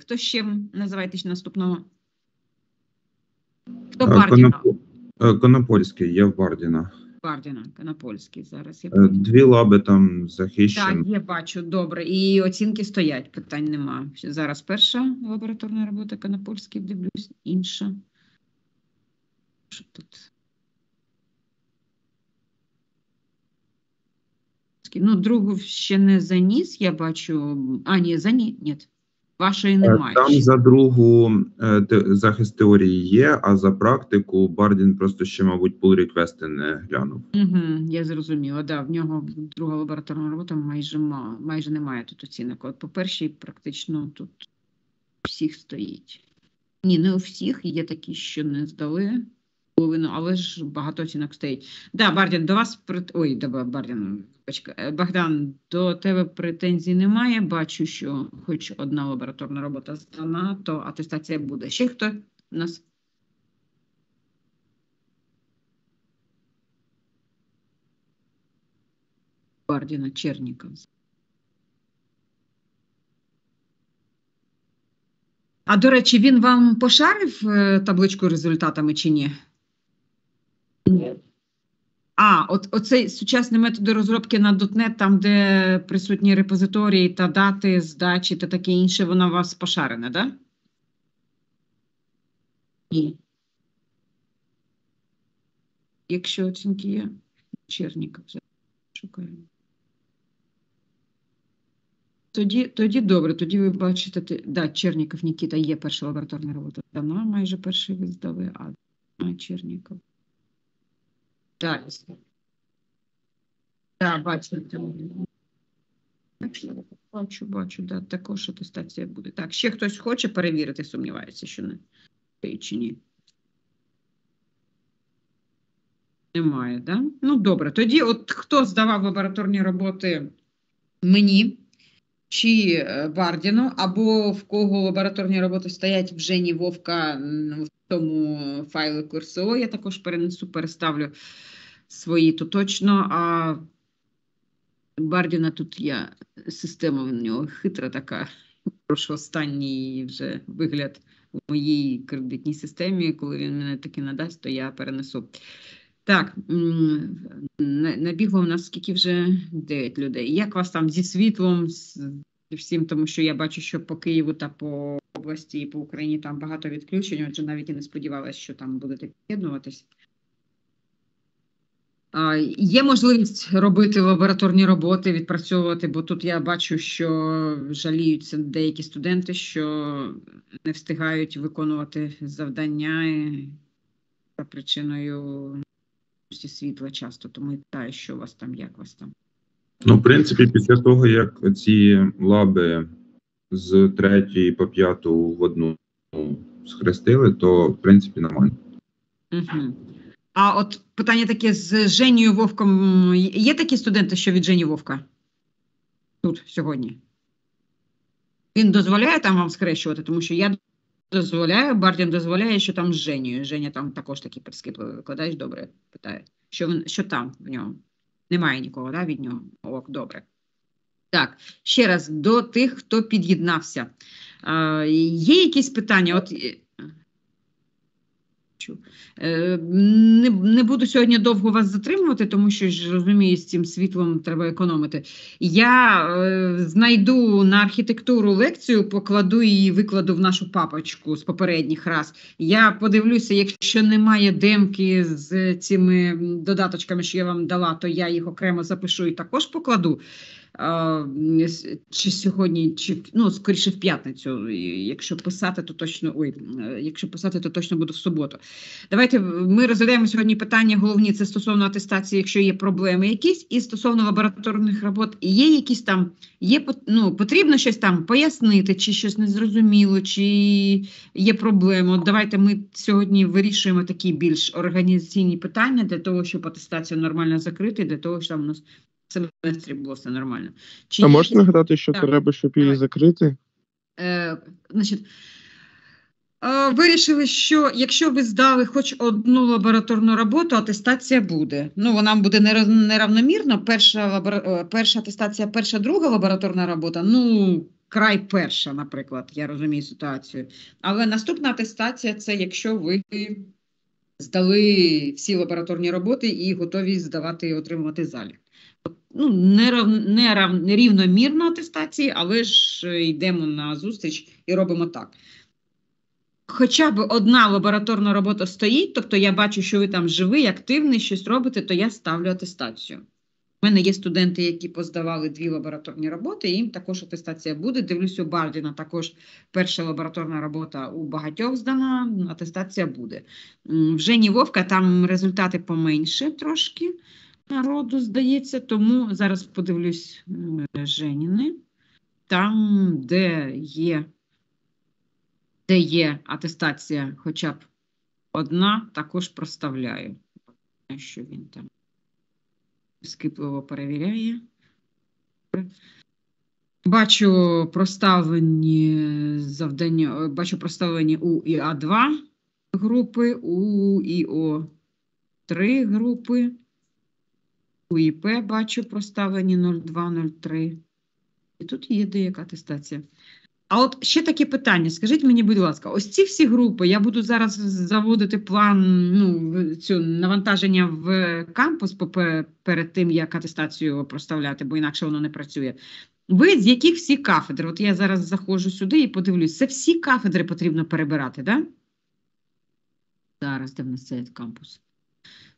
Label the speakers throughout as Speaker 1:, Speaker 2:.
Speaker 1: Хто ще називаєтесь наступного? Хто е, Бардіна? Е, Конопольський, я в Бардіна. Бардіна, Конопольський зараз. Я е, Дві лаби там захищені. Так, я бачу, добре. І оцінки стоять, питань нема. Зараз перша лабораторна робота Конопольський, дивлюсь, інша. Що тут? Ну, другу ще не заніс, я бачу. А, ні, заніс, ні. Вашої немає е, там за другу е, захист теорії є. А за практику Бардін просто ще, мабуть, пул реквести не глянув. Угу, Я зрозуміла. Да, в нього друга лабораторна робота майже майже немає тут оцінок. От по першій, практично тут у всіх стоїть. Ні, не у всіх є такі, що не здали половину, але ж багато оцінок стоїть. Да, Бардін, до вас прит... Ой, до Бардін, е, Богдан, до тебе претензій немає. Бачу, що хоч одна лабораторна робота здана, то атестація буде. Ще хто у нас? Бардіна Черніков. А до речі, він вам пошарив е, табличку результатами чи ні? А, от оцей сучасні методи розробки на .NET, там, де присутні репозиторії та дати здачі та таке інше, вона у вас пошарена, так? Да? Ні. Якщо оцінки є, Черніка вже шукаємо. Тоді тоді добре, тоді ви бачите, ти, да, Черніков Нікіта є перша лабораторна робота. Давно майже перший ви а Черніков. Далі. Так, бачу. Бачу, бачу, да, також атестація буде. Так, ще хтось хоче перевірити, сумніваюся, що не чи ні. Немає, да? Ну, добре. Тоді, от хто здавав лабораторні роботи мені чи е, Бардіну, або в кого лабораторні роботи стоять в Жені Вовка в тому файлі РСО, я також перенесу, переставлю свої, то точно. А Бардіна тут я система в нього хитра така. Прошу останній вже вигляд у моїй кредитній системі. Коли він мене таки надасть, то я перенесу. Так, набігло в нас скільки вже дев'ять людей. Як вас там зі світлом, з всім, тому що я бачу, що по Києву та по області і по Україні там багато відключень, отже навіть і не сподівалася, що там будете під'єднуватись. Є можливість робити лабораторні роботи, відпрацьовувати, бо тут я бачу, що жаліються деякі студенти, що не встигають виконувати завдання за причиною світла часто. Тому питаю, що у вас там, як у вас там? Ну, в принципі, після того, як ці лаби з третьої по п'яту в одну схрестили, то в принципі нормально. Угу. А от питання таке з Женією Вовком. Є такі студенти, що від Жені Вовка тут сьогодні? Він дозволяє там вам схрещувати, тому що я дозволяю, Бардін дозволяє, що там з Женією. Женя там також такі прискіпливий викладаєш, добре питає. Що він, що там в ньому? Немає нікого, да, від нього. Ок, добре. Так, ще раз до тих, хто під'єднався. Е, Є якісь питання? От хочу. Е, не не буду сьогодні довго вас затримувати, тому що ж розумію, з цим світлом треба економити. Я е, знайду на архітектуру лекцію, покладу її, викладу в нашу папочку з попередніх раз. Я подивлюся, якщо немає демки з цими додаточками, що я вам дала, то я їх окремо запишу і також покладу чи сьогодні, чи ну скоріше в п'ятницю. Якщо писати, то точно ой, е, якщо писати, то точно буде в суботу. Давайте е, ми розглядаємо сьогодні питання. Головні це стосовно атестації, якщо є проблеми якісь, і стосовно лабораторних робот є якісь там, є ну, потрібно щось там пояснити, чи щось незрозуміло, чи є проблема. Давайте ми сьогодні вирішуємо такі більш організаційні питання для того, щоб атестацію нормально закрити, для того, щоб у нас семестрі було все нормально. Чи а є... можеш нагадати, що так. треба, щоб її закрити? Е, значить, е, Вирішили, що якщо ви здали хоч одну лабораторну роботу, атестація буде. Ну, вона буде неравномірна. Перша лабора... Е, перша атестація, перша друга лабораторна робота. Ну, край перша, наприклад, я розумію ситуацію. Але наступна атестація це якщо ви. Здали всі лабораторні роботи і готові здавати і отримувати залік ну, нерав, нерав, нерівномірна атестації, але ж е, йдемо на зустріч і робимо так. Хоча б одна лабораторна робота стоїть, тобто я бачу, що ви там живий, активний, щось робите, то я ставлю атестацію. У мене є студенти, які поздавали дві лабораторні роботи, і їм також атестація буде. Дивлюсь, у Бардіна також перша лабораторна робота у багатьох здана, атестація буде. В Жені Вовка там результати поменше трошки народу, здається, тому зараз подивлюсь е, Женіни, там, де є, де є атестація хоча б одна, також проставляю, що він там скипливо перевіряє. Бачу проставлені завдання, е, бачу проставлені у ІА2 групи, у ІО3 групи. У ІП бачу проставлені 0203. І тут є деяка атестація. А от ще таке питання: скажіть мені, будь ласка, ось ці всі групи, я буду зараз заводити план ну, цю навантаження в кампус перед тим, як атестацію проставляти, бо інакше воно не працює. Ви з яких всі кафедри? От я зараз заходжу сюди і подивлюсь, це всі кафедри потрібно перебирати, так? Да? Зараз де в нас цей кампус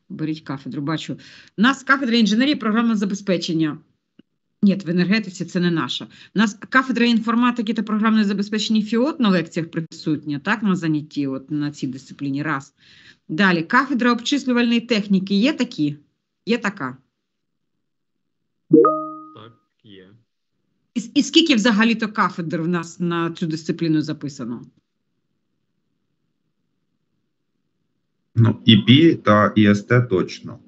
Speaker 1: беріть кафедру, бачу. У нас кафедра інженерії програмного забезпечення. Ні, в енергетиці це не наша. У нас кафедра інформатики та програмне забезпечення ФІОТ на лекціях присутня, так, на занятті, от на цій дисципліні. Раз. Далі, кафедра обчислювальної техніки є такі? Є така. Так, є. І, і скільки взагалі-то кафедр в нас на цю дисципліну записано? Ну, ІП та ІСТ точно.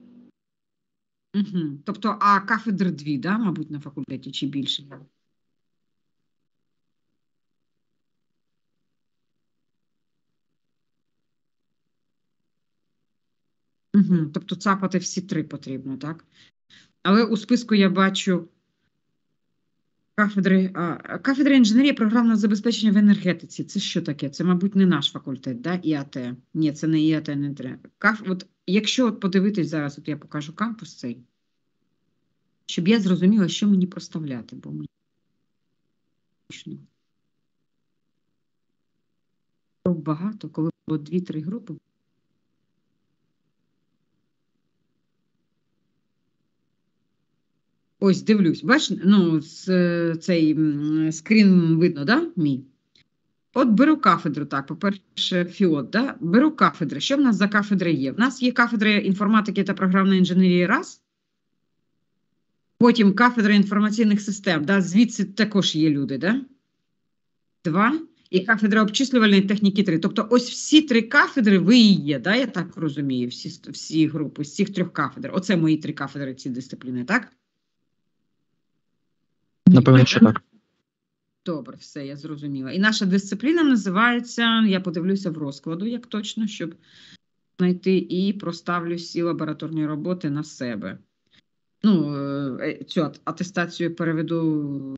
Speaker 1: Угу. Тобто, а кафедр дві, да, мабуть, на факультеті чи більше? Угу. Тобто цапати всі три потрібно, так? Але у списку я бачу Кафедри а, кафедри інженерії програмного забезпечення в енергетиці. Це що таке? Це, мабуть, не наш факультет, да? ІАТ. Ні, це не ІАТ, не треба. Каф... От, якщо от подивитись зараз, от я покажу кампус цей, щоб я зрозуміла, що мені проставляти, бо мені багато, коли було 2-3 групи. Ось дивлюсь, бач, ну, цей скрін видно, да, мій? От беру кафедру, так, по-перше, фіот, да? беру кафедри. Що в нас за кафедри є? В нас є кафедра інформатики та програмної інженерії раз. Потім кафедра інформаційних систем, да? звідси також є люди, да? Два. І кафедра обчислювальної техніки три. Тобто, ось всі три кафедри ви і є, да? я так розумію, всі всі групи з цих трьох кафедр. Оце мої три кафедри ці дисципліни, так? Напевно, що так. Добре, все, я зрозуміла. І наша дисципліна називається я подивлюся в розкладу, як точно, щоб знайти і проставлю всі лабораторні роботи на себе. Ну, е, цю атестацію переведу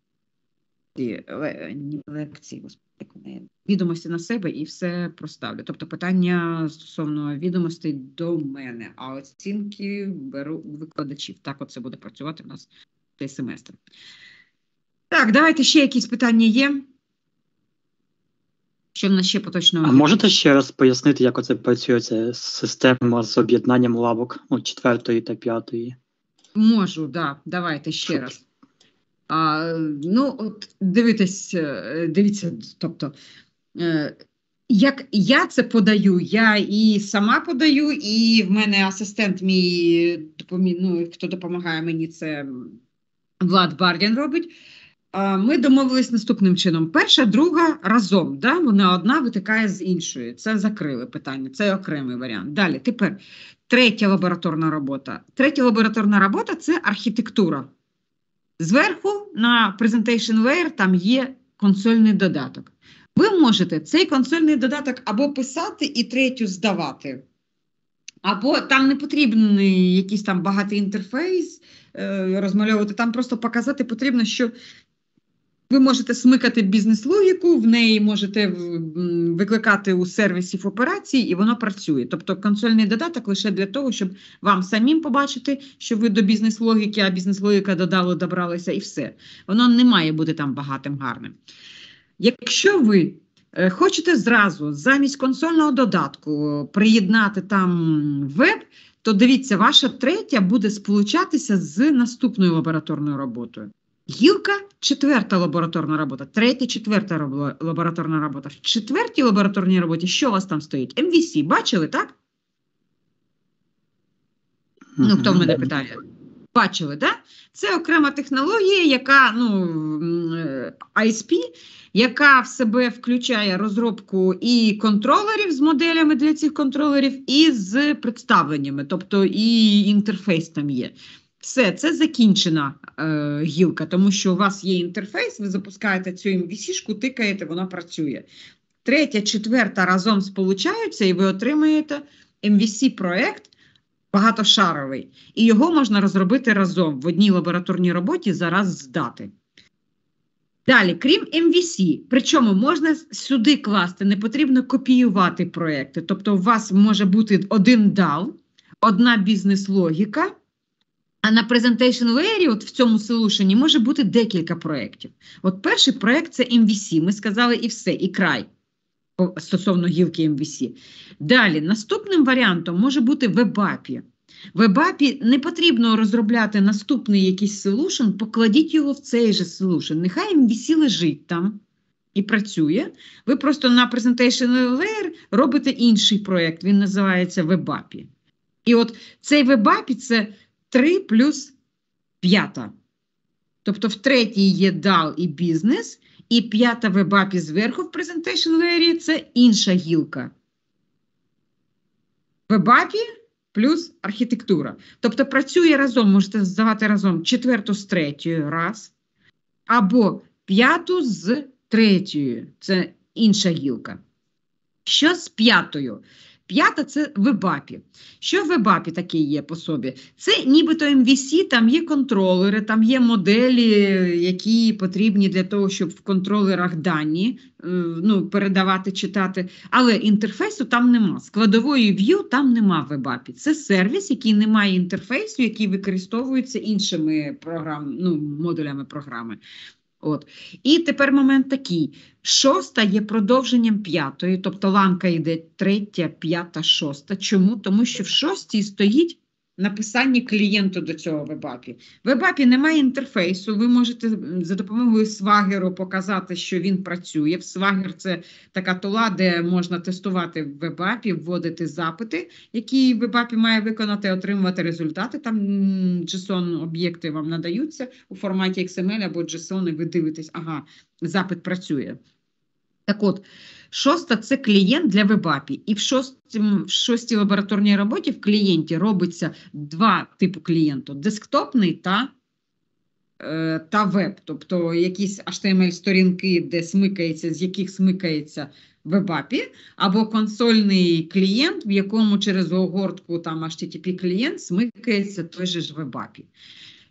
Speaker 1: лекції, відомості на себе і все проставлю. Тобто питання стосовно відомостей до мене, а оцінки беру у викладачів. Так, от це буде працювати в нас цей семестр. Так, давайте ще якісь питання є. Що в нас ще поточно? А можете ще раз пояснити, як оце працює ця система з об'єднанням лавок ну, четвертої та п'ятої? Можу, так. Да. Давайте ще Шут. раз. А, Ну, от дивитесь, е, дивіться, тобто, е, як я це подаю, я і сама подаю, і в мене асистент мій, допомі... ну, хто допомагає мені, це Влад Бардін робить. Ми домовились наступним чином: перша, друга разом. Да? Вона одна витикає з іншої. Це закрили питання, це окремий варіант. Далі, тепер третя лабораторна робота. Третя лабораторна робота це архітектура. Зверху на Presentation Layer там є консольний додаток. Ви можете цей консольний додаток або писати і третю здавати. Або там не потрібний якийсь там багатий інтерфейс е, розмальовувати, там просто показати потрібно, що ви можете смикати бізнес-логіку, в неї можете викликати у сервісів операції, і воно працює. Тобто консольний додаток лише для того, щоб вам самим побачити, що ви до бізнес-логіки, а бізнес-логіка додало, добралося, і все. Воно не має бути там багатим гарним. Якщо ви е, хочете зразу замість консольного додатку е, приєднати там веб, то дивіться, ваша третя буде сполучатися з наступною лабораторною роботою. Гілка четверта лабораторна робота, третя, четверта лабораторна робота. В четвертій лабораторній роботі що у вас там стоїть? МВС, бачили, так? Ну, хто в мене питає? Бачили, да? Це окрема технологія, яка ну, ISP, яка в себе включає розробку і контролерів з моделями для цих контролерів, і з представленнями, тобто і інтерфейс там є. Все, це закінчена е, гілка, тому що у вас є інтерфейс, ви запускаєте цю MVC-шку, тикаєте, вона працює. Третя, четверта разом сполучаються, і ви отримаєте mvc проект багатошаровий, і його можна розробити разом в одній лабораторній роботі зараз здати. Далі, крім MVC, причому можна сюди класти, не потрібно копіювати проекти. Тобто, у вас може бути один DAL, одна бізнес-логіка. А на Presentation Layer, от в цьому солюшені, може бути декілька проєктів. От перший проєкт це MVC, ми сказали і все, і край стосовно гілки MVC. Далі, наступним варіантом може бути WebAPI. WebAPI не потрібно розробляти наступний якийсь solution, покладіть його в цей же solution. Нехай MVC лежить там і працює. Ви просто на Presentation Layer робите інший проєкт, він називається WebAPI. І от цей WebAPI – це. 3 плюс п'ята. Тобто, в третій є дал і бізнес, і п'ята вебапі зверху в Presentation Layer – це інша гілка. Вебапі плюс архітектура. Тобто працює разом, можете здавати разом четверту з третьою раз, або п'яту з третьою. Це інша гілка. Що з п'ятою? П'ята це вебапі. Що в вебапі таке є по собі? Це нібито MVC, ем там є контролери, там є моделі, які потрібні для того, щоб в контролерах дані е, ну, передавати, читати. Але інтерфейсу там нема. Складової View там нема в вебапі. Це сервіс, який не має інтерфейсу, який використовується іншими програм, ну, модулями програми. От. І тепер момент такий: шоста є продовженням п'ятої, тобто ланка йде третя, п'ята, шоста. Чому? Тому що в шостій стоїть написанні клієнту до цього вебапі. В вебапі немає інтерфейсу. Ви можете за допомогою свагеру показати, що він працює. В Свагер це така тула, де можна тестувати в вебапі, вводити запити, які вебапі має виконати, отримувати результати. Там json об'єкти вам надаються у форматі XML або JSON, і ви дивитесь, ага, запит працює. Так от. Шоста це клієнт для вебапі. І в шостій, в шостій лабораторній роботі в клієнті робиться два типи клієнту: десктопний та е, та веб, тобто якісь HTML-сторінки, ем де смикається, з яких смикається вебапі, або консольний клієнт, в якому через огортку там http клієнт смикається той же ж вебапі.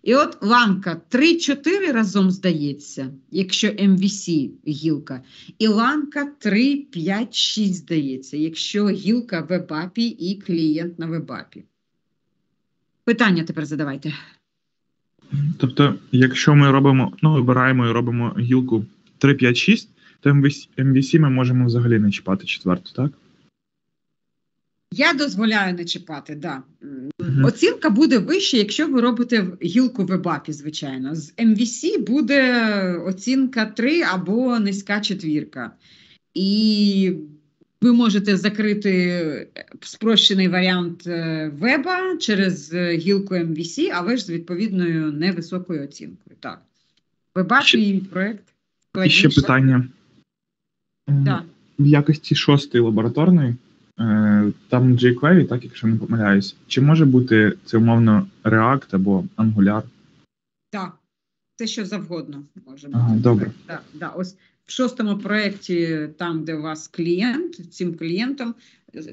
Speaker 1: І от ланка 3-4 разом здається, якщо MVC гілка, і ланка 3-5-6 здається, якщо гілка вебапі і клієнт на вебапі. Питання тепер задавайте. Тобто, якщо ми робимо, ну, вибираємо і робимо гілку 3-5-6, то MVC ми можемо взагалі не чіпати четверту, так? Я дозволяю не чіпати, да. Угу. Оцінка буде вища, якщо ви робите гілку в ебапі, звичайно. З MVC буде оцінка 3 або низька четвірка. І ви можете закрити спрощений варіант е, веба через е, гілку MVC, але ж з відповідною невисокою оцінкою. Так. Вебапі проєкт. І ще питання. Да. В якості шостої лабораторної. Е, там jQuery, так, якщо не помиляюсь, чи може бути це умовно React або Angular? Так, це що завгодно може бути. Ага, добре. Так, да, Ось в шостому проєкті, там, де у вас клієнт, цим клієнтом,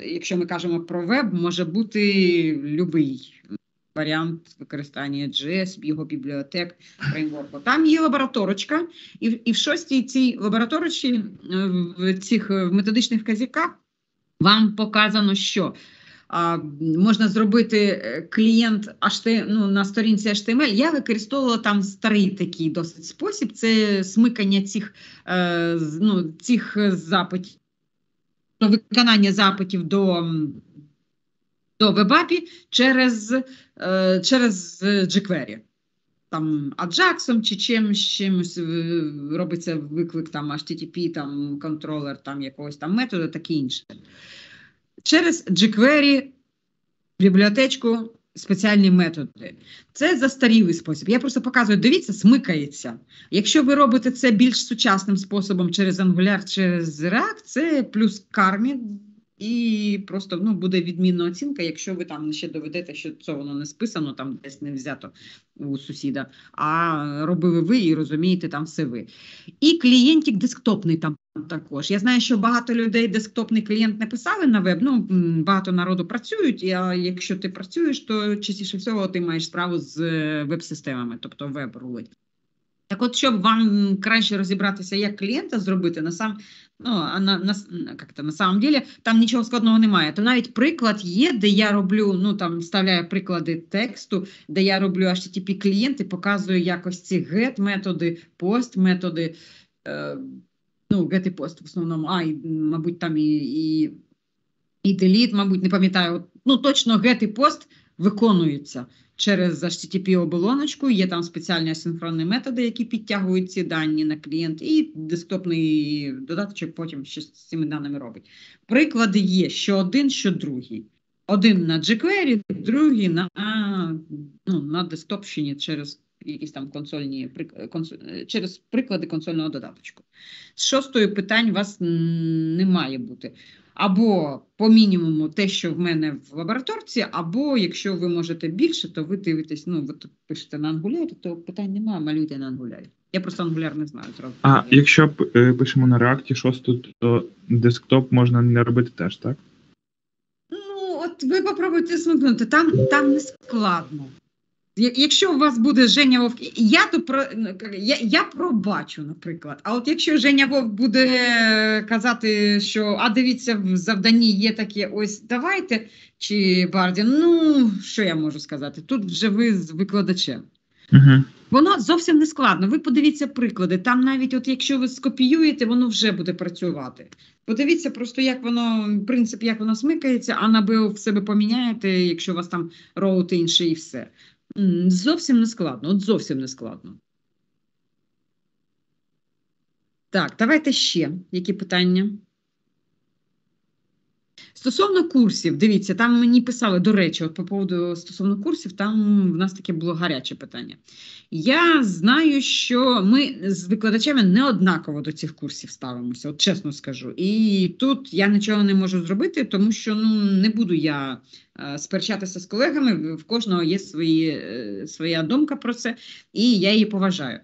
Speaker 1: якщо ми кажемо про веб, може бути будь-який варіант використання JS, його бібліотек, фреймворку. Там є лабораторочка, і і в шостій цій лабораторочці е, в цих е, методичних казіках. Вам показано, що а, можна зробити е, клієнт HTML, ну, на сторінці HTML. Я використовувала там старий такий досить спосіб. Це смикання цих, е, ну, цих запитів, виконання запитів до до WebAPI через, е, через jQuery там Аджаксом чи чимось чимось е, робиться виклик там HTTP, там контролер там якогось там методу, таке інше. Через jQuery бібліотечку спеціальні методи. Це застарілий спосіб. Я просто показую, дивіться, смикається. Якщо ви робите це більш сучасним способом через Angular, через React, це плюс кармі і просто ну, буде відмінна оцінка, якщо ви там ще доведете, що це воно не списано, там десь не взято у сусіда, а робили ви і розумієте там все ви. І клієнтик десктопний там також. Я знаю, що багато людей десктопний клієнт не писали на веб, ну багато народу працюють, а якщо ти працюєш, то частіше всього ти маєш справу з е, веб-системами, тобто веб рулить. Так, от, щоб вам краще розібратися, як клієнта зробити, насамперед. Ну а на на как-то на самом деле там нічого складного немає. То навіть приклад є, де я роблю. Ну там вставляю приклади тексту, де я роблю http клієнт і показую якось ці get методи, пост методи. Е, ну, get і пост в основному, а і, мабуть, там і і, і delete, мабуть, не пам'ятаю. Ну точно get і пост – виконуються через http оболоночку Є там спеціальні асинхронні методи, які підтягують ці дані на клієнт, і десктопний додаточок потім ще з цими даними робить. Приклади є що один, що другий. Один на jQuery, другий на ну, на десктопщині через якісь там консольні консоль, через приклади консольного додаточку. З шостою питань вас не має бути або по мінімуму те, що в мене в лабораторці, або якщо ви можете більше, то ви дивитесь. Ну, ви пишете на ангулярі, то питань немає, малюйте на ангулярі. Я просто ангуляр не знаю зразу. А якщо е, пишемо на реакті 6, то десктоп можна не робити теж, так? Ну, от ви попробуйте смикнути. Там, там не складно. Якщо у вас буде Женя Вовк, я то про ну, я я пробачу, наприклад. А от якщо Женя Вовк буде казати, що а дивіться, в завданні є таке, ось давайте чи Бардін, ну що я можу сказати? Тут вже ви з викладачем. Угу. Воно зовсім не складно. Ви подивіться приклади. Там навіть, от якщо ви скопіюєте, воно вже буде працювати. Подивіться, просто як воно, принцип, як воно смикається, а на БО в себе поміняєте, якщо у вас там роут інший, і все. Зовсім не складно, от зовсім не складно. Так, давайте ще які питання. Стосовно курсів, дивіться, там мені писали, до речі, от по поводу стосовно курсів, там в нас таке було гаряче питання. Я знаю, що ми з викладачами не однаково до цих курсів ставимося, от чесно скажу. І тут я нічого не можу зробити, тому що ну не буду я е, сперечатися з колегами. В кожного є свої, е, своя думка про це, і я її поважаю.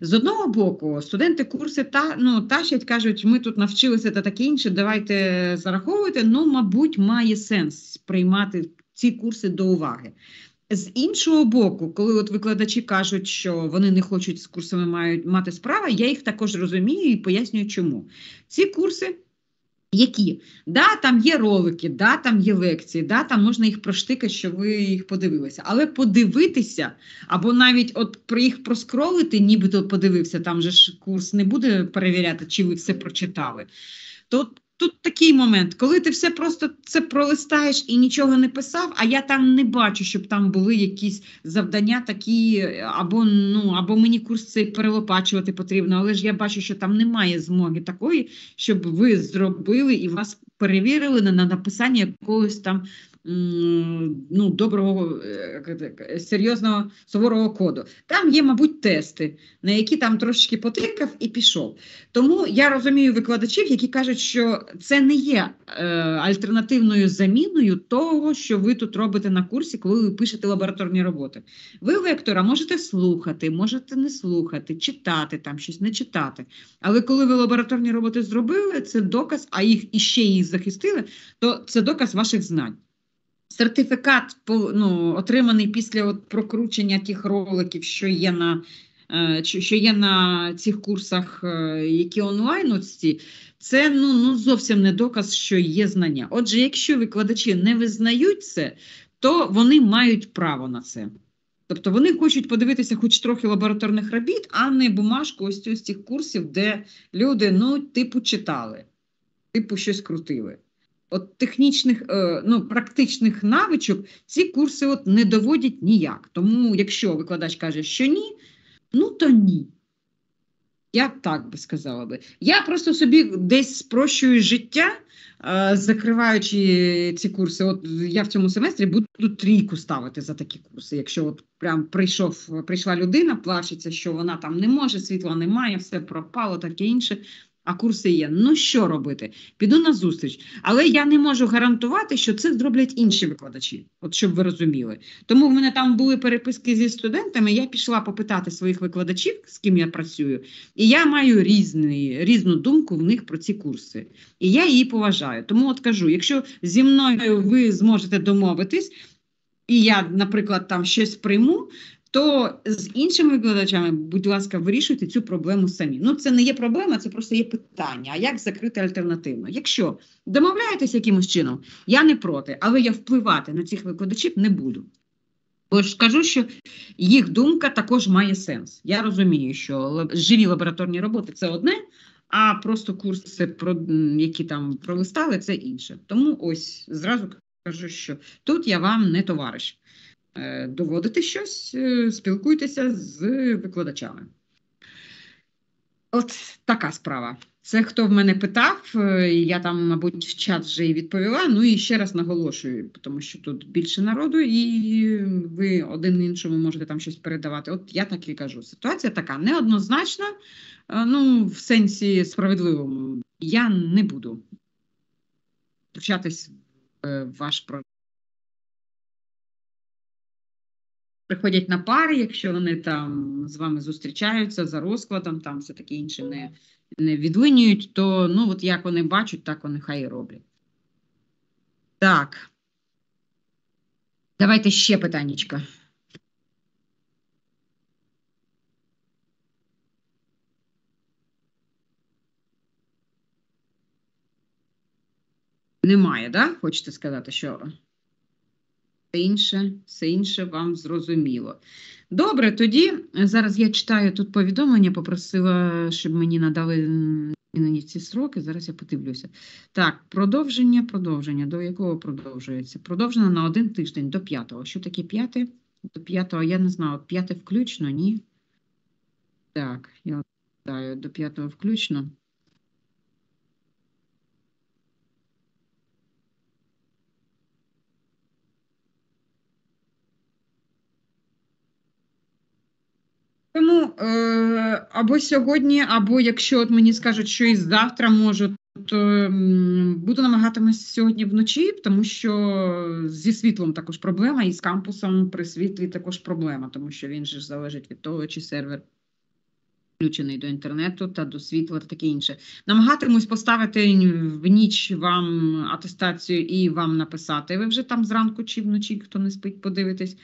Speaker 1: З одного боку, студенти курси та ну тащать, кажуть, ми тут навчилися та таке інше. Давайте зараховуйте. Ну, мабуть, має сенс приймати ці курси до уваги. З іншого боку, коли от викладачі кажуть, що вони не хочуть з курсами мають мати справи, я їх також розумію і пояснюю, чому ці курси які да, там є ролики, да, там є лекції, да, там можна їх проштикати, щоб ви їх подивилися. Але подивитися або навіть от їх проскролити, нібито подивився, там же ж курс не буде перевіряти, чи ви все прочитали. То Тут такий момент, коли ти все просто це пролистаєш і нічого не писав, а я там не бачу, щоб там були якісь завдання такі, або ну або мені курс цей перелопачувати потрібно, але ж я бачу, що там немає змоги такої, щоб ви зробили і вас перевірили на написання якогось там ну, доброго е, е, серйозного суворого коду. Там є, мабуть, тести, на які там трошечки потикав і пішов. Тому я розумію викладачів, які кажуть, що це не є е, альтернативною заміною того, що ви тут робите на курсі, коли ви пишете лабораторні роботи. Ви лектора можете слухати, можете не слухати, читати там щось, не читати. Але коли ви лабораторні роботи зробили, це доказ, а їх іще їх захистили, то це доказ ваших знань сертифікат ну, отриманий після от прокручення тих роликів, що є на е, що є на цих курсах, е, які онлайн оці, це ну, ну, зовсім не доказ, що є знання. Отже, якщо викладачі не визнають це, то вони мають право на це. Тобто вони хочуть подивитися хоч трохи лабораторних робіт, а не бумажку ось з цих курсів, де люди ну, типу читали, типу щось крутили от технічних, е, ну практичних навичок ці курси от не доводять ніяк. Тому, якщо викладач каже, що ні, ну то ні. Я так би сказала би. Я просто собі десь спрощую життя, е, закриваючи ці курси. От я в цьому семестрі буду трійку ставити за такі курси. Якщо от прям прийшов, прийшла людина, плачеться, що вона там не може, світла немає, все пропало, таке інше а курси є. Ну що робити? Піду на зустріч. Але я не можу гарантувати, що це зроблять інші викладачі, от щоб ви розуміли. Тому в мене там були переписки зі студентами. Я пішла попитати своїх викладачів, з ким я працюю, і я маю різний, різну думку в них про ці курси. І я її поважаю. Тому от кажу: якщо зі мною ви зможете домовитись. І я, наприклад, там щось прийму, то з іншими викладачами, будь ласка, вирішуйте цю проблему самі. Ну, це не є проблема, це просто є питання. А як закрити альтернативно? Якщо домовляєтесь якимось чином, я не проти, але я впливати на цих викладачів не буду. Бо ж кажу, що їх думка також має сенс. Я розумію, що живі лабораторні роботи це одне, а просто курси, які там пролистали, це інше. Тому ось зразу кажу, що тут я вам не товариш. Е, доводити щось, е, спілкуйтеся з викладачами. От така справа. Це хто в мене питав, е, я там, мабуть, в чат вже і відповіла. Ну і ще раз наголошую, тому що тут більше народу, і ви один іншому можете там щось передавати. От я так і кажу. Ситуація така неоднозначна, ну, в сенсі справедливому. Я не буду втручатись в ваш приходять на пари, якщо вони там з вами зустрічаються за розкладом, там все таке інше не не відлинюють, то ну от як вони бачать, так вони хай і роблять. Так. Давайте ще питаннячка. Немає, да? Хочете сказати, що? Все інше, все інше вам зрозуміло. Добре, тоді е, зараз я читаю тут повідомлення, попросила, щоб мені надали змінені ці сроки. Зараз я подивлюся. Так, продовження, продовження. До якого продовжується? Продовжено на один тиждень до п'ятого. Що таке п'яте? До п'ятого, я не знаю, п'яте включно, ні? Так, я читаю до п'ятого включно. Тому е, або сьогодні, або якщо от мені скажуть, що і завтра можу, то буду намагатимось сьогодні вночі, тому що зі світлом також проблема, і з кампусом при світлі також проблема, тому що він ж залежить від того, чи сервер Включений до інтернету та до світла, та таке інше. Намагатимусь поставити в ніч вам атестацію і вам написати. Ви вже там зранку чи вночі, хто не спить, подивитись.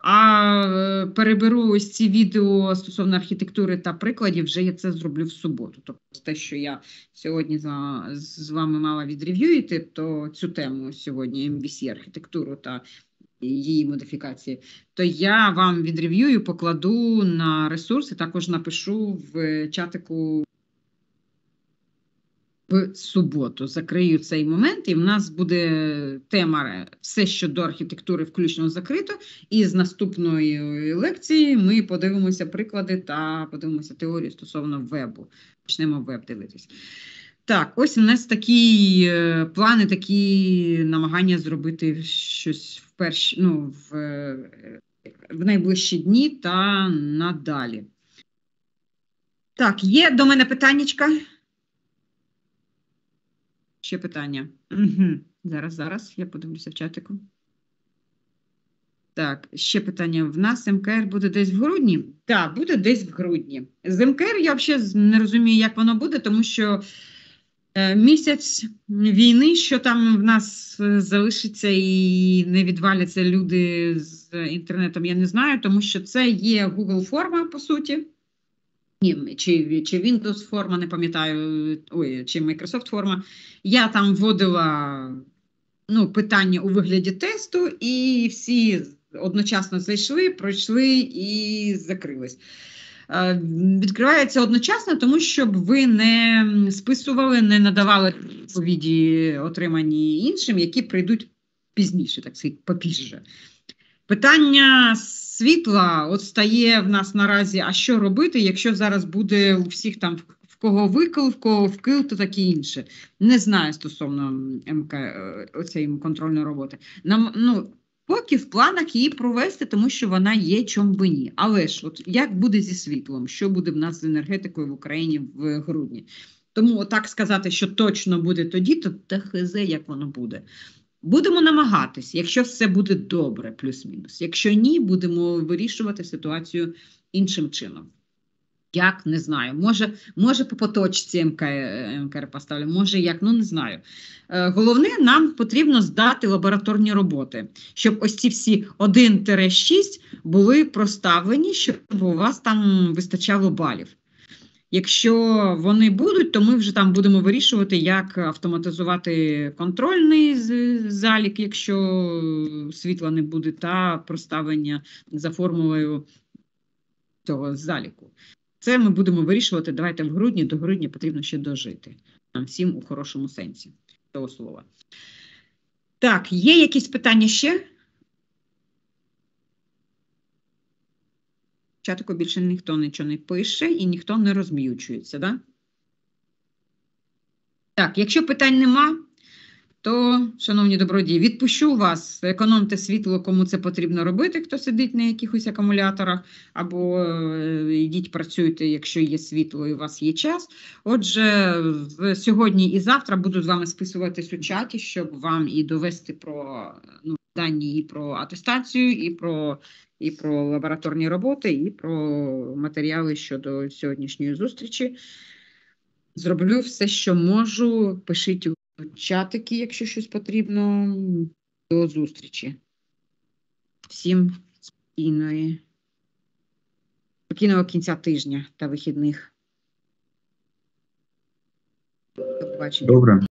Speaker 1: А е, переберу ось ці відео стосовно архітектури та прикладів, вже я це зроблю в суботу. Тобто, те, що я сьогодні з вами мала відрев'юїти, то цю тему сьогодні МВС, архітектуру та її модифікації, то я вам відрев'юю, покладу на ресурси, також напишу в чатику в суботу. Закрию цей момент, і в нас буде тема все, що до архітектури включно закрито. І з наступної лекції ми подивимося приклади та подивимося теорію стосовно вебу. Почнемо веб дивитись. Так, ось у нас такі е, плани, такі намагання зробити щось в перш, ну, в, е, в найближчі дні та надалі. Так, є до мене питаннячка? Ще питання. Угу. Зараз, зараз я подивлюся в чатику. Так, ще питання. В нас МКР буде десь в грудні? Так, буде десь в грудні. З МКР я взагалі не розумію, як воно буде, тому що. Е, місяць війни, що там в нас е, залишиться і не відваляться люди з інтернетом, я не знаю, тому що це є Google форма по суті. Ні, чи чи Windows форма, не пам'ятаю, ой, чи Microsoft форма. Я там вводила ну, питання у вигляді тесту, і всі одночасно зайшли, пройшли і закрились. Е, відкривається одночасно, тому щоб ви не списували, не надавали відповіді, отримані іншим, які прийдуть пізніше, так сказати, попізже. Питання світла от стає в нас наразі, а що робити, якщо зараз буде у всіх там в кого викил, в кого вкил, то таке інше. Не знаю стосовно МК е, оцієї контрольної роботи. Нам ну Поки в планах її провести, тому що вона є чом би ні. Але ж, от як буде зі світлом, що буде в нас з енергетикою в Україні в грудні? Тому отак сказати, що точно буде тоді, то та хз, як воно буде. Будемо намагатись, якщо все буде добре, плюс-мінус. Якщо ні, будемо вирішувати ситуацію іншим чином. Як не знаю, може, може по поточці МК, МКР поставлю, може як, ну не знаю. Е, головне, нам потрібно здати лабораторні роботи, щоб ось ці всі 1-6 були проставлені, щоб у вас там вистачало балів. Якщо вони будуть, то ми вже там будемо вирішувати, як автоматизувати контрольний залік, якщо світла не буде, та проставлення за формулою цього заліку. Це ми будемо вирішувати. Давайте в грудні, до грудня потрібно ще дожити. Нам всім у хорошому сенсі того слова. Так, є якісь питання ще? Чатику більше ніхто нічого не пише і ніхто не розм'ючується, так? Да? Так, якщо питань нема. То, шановні добродії, відпущу вас, економте світло, кому це потрібно робити, хто сидить на якихось акумуляторах, або е, йдіть працюйте, якщо є світло і у вас є час. Отже, сьогодні і завтра буду з вами списуватись у чаті, щоб вам і довести про ну, дані і про атестацію, і про і про лабораторні роботи, і про матеріали щодо сьогоднішньої зустрічі. Зроблю все, що можу. Пишіть у чатики, якщо щось потрібно. До зустрічі. Всім спокійної, спокійного кінця тижня та вихідних. До побачення. Добре.